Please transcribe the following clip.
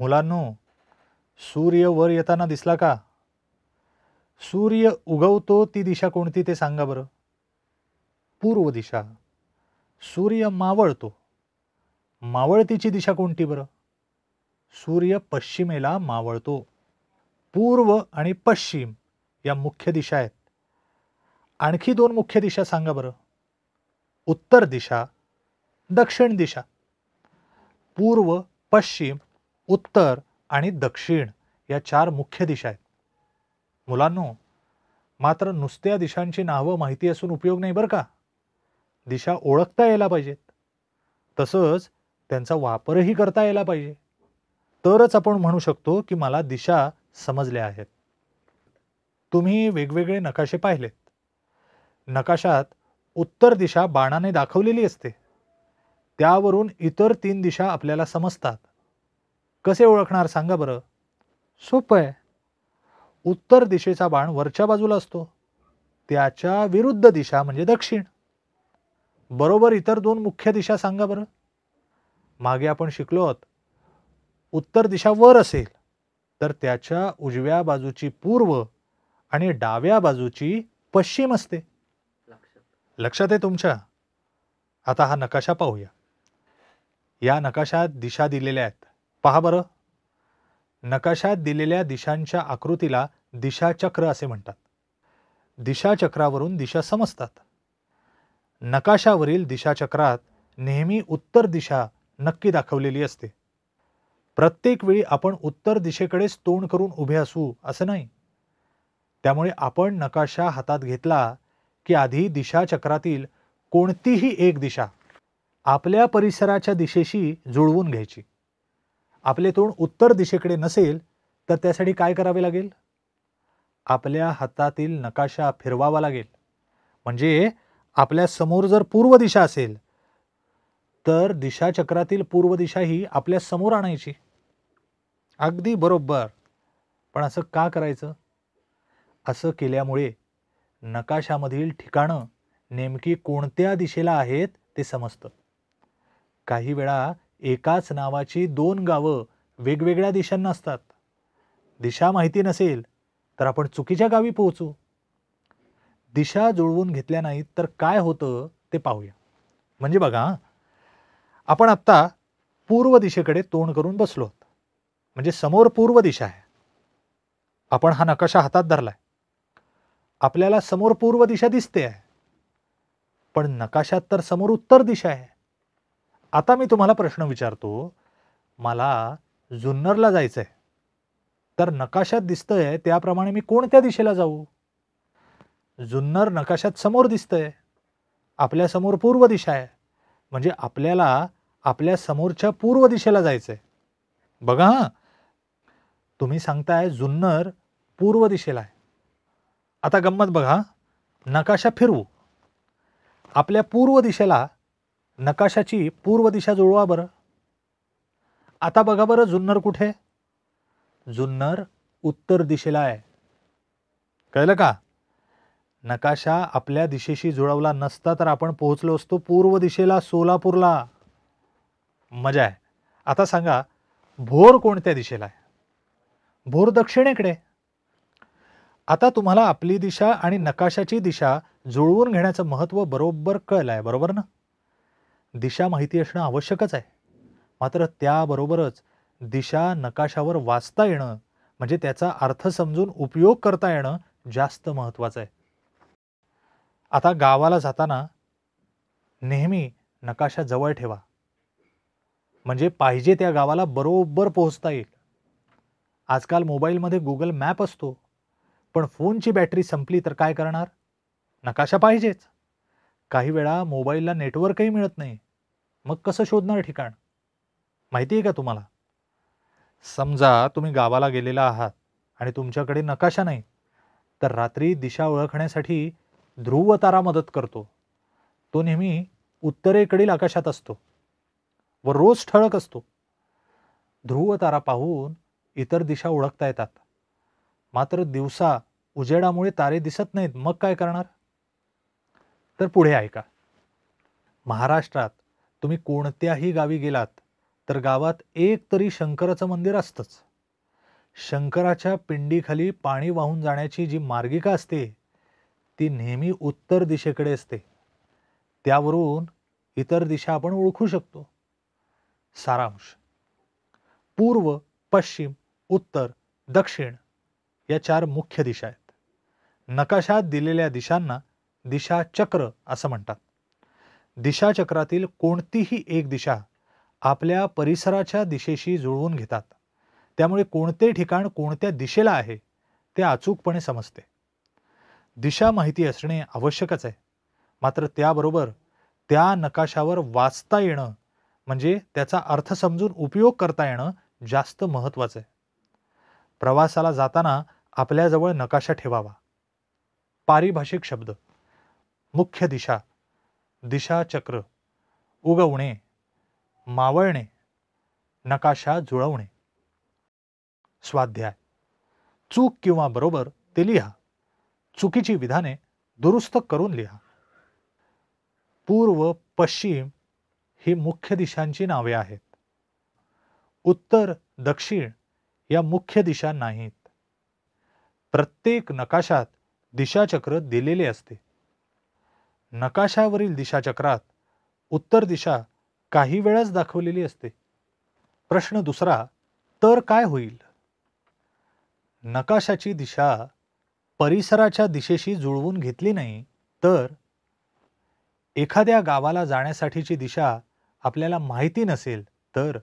मुलांनो सूर्य वर येताना दिसला का सूर्य उगवतो ती दिशा कोणती ते सांगा बरं पूर्व दिशा सूर्य मावळतो मावळतीची दिशा कोणती बरं सूर्य पश्चिमेला मावळतो पूर्व आणि पश्चिम या मुख्य दिशा आहेत आणखी दोन मुख्य दिशा सांगा बरं उत्तर दिशा दक्षिण दिशा पूर्व पश्चिम उत्तर आणि दक्षिण या चार मुख्य दिशा आहेत मुलांनो मात्र नुसत्या दिशांची नावं माहिती असून उपयोग नाही बरं का दिशा ओळखता यायला पाहिजेत तसंच त्यांचा वापरही करता यायला पाहिजे तरच आपण म्हणू शकतो की मला दिशा समजल्या आहेत तुम्ही वेगवेगळे नकाशे पाहिलेत नकाशात उत्तर दिशा बाणाने दाखवलेली असते त्यावरून इतर तीन दिशा आपल्याला समजतात कसे ओळखणार सांगा बरं सोपं आहे उत्तर दिशेचा बाण वरच्या बाजूला असतो त्याच्या विरुद्ध दिशा म्हणजे दक्षिण बरोबर इतर दोन मुख्य दिशा सांगा बरं मागे आपण शिकलो आहोत उत्तर दिशा वर असेल तर त्याच्या उजव्या बाजूची पूर्व आणि डाव्या बाजूची पश्चिम असते लक्षात आहे तुमच्या आता हा नकाशा पाहूया या नकाशात दिशा दिलेल्या आहेत पहा बरं नकाशात दिलेल्या दिशांच्या आकृतीला दिशाचक्र असे म्हणतात दिशाचक्रावरून दिशा समजतात नकाशावरील दिशाचक्रात नेहमी उत्तर दिशा नक्की दाखवलेली असते प्रत्येक वेळी आपण उत्तर दिशेकडेच तोंड करून उभे असू असं नाही त्यामुळे आपण नकाशा हातात घेतला की आधी दिशाचक्रातील कोणतीही एक दिशा आपल्या परिसराच्या दिशेशी जुळवून घ्यायची आपले तोंड उत्तर दिशेकडे नसेल तर त्यासाठी काय करावे लागेल आपल्या हातातील नकाशा फिरवावा लागेल म्हणजे आपल्या समोर जर पूर्व दिशा असेल तर दिशाचक्रातील पूर्व दिशा ही आपल्या समोर आणायची अगदी बरोबर पण असं का करायचं असं केल्यामुळे नकाशामधील ठिकाणं नेमकी कोणत्या दिशेला आहेत ते समजतं काही वेळा एकाच नावाची दोन गावं वेगवेगळ्या दिशांना असतात दिशा माहिती नसेल तर आपण चुकीच्या गावी पोहोचू दिशा जुळवून घेतल्या नाहीत तर काय होतं ते पाहूया म्हणजे बघा आपण आत्ता पूर्व दिशेकडे तोंड करून बसलो आहोत म्हणजे समोर पूर्व दिशा आहे आपण हा नकाशा हातात धरलाय आपल्याला समोर पूर्व दिशा दिसते आहे पण नकाशात तर समोर उत्तर दिशा आहे आता मी तुम्हाला प्रश्न विचारतो मला जुन्नरला जायचं आहे तर नकाशात दिसतंय त्याप्रमाणे मी कोणत्या दिशेला जाऊ जुन्नर नकाशात समोर दिसतंय आपल्यासमोर पूर्व दिशा आहे म्हणजे आपल्याला आपल्या समोरच्या पूर्व दिशेला जायचं आहे बघा हां तुम्ही सांगताय जुन्नर पूर्व दिशेला आहे आता गंमत बघा नकाशा फिरवू आपल्या पूर्व दिशेला नकाशाची पूर्व दिशा जुळवा बरं आता बघा बरं जुन्नर कुठे जुन्नर उत्तर दिशेला आहे कळलं का नकाशा आपल्या दिशेशी जुळवला नसता तर आपण पोहोचलो असतो पूर्व दिशेला सोलापूरला मजा आहे आता सांगा भोर कोणत्या दिशेला आहे भोर दक्षिणेकडे आता तुम्हाला आपली दिशा आणि नकाशाची दिशा जुळवून घेण्याचं महत्त्व बरोबर कळलं आहे बरोबर ना दिशा माहिती असणं आवश्यकच आहे मात्र त्याबरोबरच दिशा नकाशावर वाचता येणं म्हणजे त्याचा अर्थ समजून उपयोग करता येणं जास्त महत्त्वाचं आहे आता गावाला जाताना नेहमी नकाशा जवळ ठेवा म्हणजे पाहिजे त्या गावाला बरोबर पोहोचता येईल आजकाल मोबाईलमध्ये गुगल मॅप असतो पण फोनची बॅटरी संपली तर काय करणार नकाशा पाहिजेच काही वेळा मोबाईलला नेटवर्कही मिळत नाही मग कसं शोधणार ठिकाण माहिती आहे का तुम्हाला समजा तुम्ही गावाला गेलेला आहात आणि तुमच्याकडे नकाशा नाही तर रात्री दिशा ओळखण्यासाठी ध्रुव तारा मदत करतो तो नेहमी उत्तरेकडील आकाशात असतो व रोज ठळक असतो ध्रुव तारा पाहून इतर दिशा ओळखता येतात मात्र दिवसा उजेडामुळे तारे दिसत नाहीत मग काय करणार तर पुढे ऐका महाराष्ट्रात तुम्ही कोणत्याही गावी गेलात तर गावात एक तरी शंकराचं मंदिर असतंच शंकराच्या पिंडीखाली पाणी वाहून जाण्याची जी मार्गिका असते ती नेहमी उत्तर दिशेकडे असते त्यावरून इतर दिशा आपण ओळखू शकतो सारांश पूर्व पश्चिम उत्तर दक्षिण या चार मुख्य दिशा आहेत नकाशात दिलेल्या दिशांना दिशा चक्र असं म्हणतात दिशाचक्रातील कोणतीही एक दिशा आपल्या परिसराच्या दिशेशी जुळवून घेतात त्यामुळे कोणते ठिकाण कोणत्या दिशेला आहे ते अचूकपणे समजते दिशा माहिती असणे आवश्यकच आहे मात्र त्याबरोबर त्या नकाशावर वाचता येणं म्हणजे त्याचा अर्थ समजून उपयोग करता येणं जास्त महत्त्वाचं आहे प्रवासाला जाताना आपल्याजवळ नकाशा ठेवावा पारिभाषिक शब्द मुख्य दिशा दिशाचक्र उगवणे मावळणे नकाशा जुळवणे स्वाध्याय चूक किंवा बरोबर ते लिहा चुकीची विधाने दुरुस्त करून लिहा पूर्व पश्चिम ही मुख्य दिशांची नावे आहेत उत्तर दक्षिण या मुख्य दिशा नाहीत प्रत्येक नकाशात दिशाचक्र दिलेले असते नकाशावरील दिशाचक्रात उत्तर दिशा काही वेळाच दाखवलेली असते प्रश्न दुसरा तर काय होईल नकाशाची दिशा परिसराच्या दिशेशी जुळवून घेतली नाही तर एखाद्या गावाला जाण्यासाठीची दिशा आपल्याला माहिती नसेल तर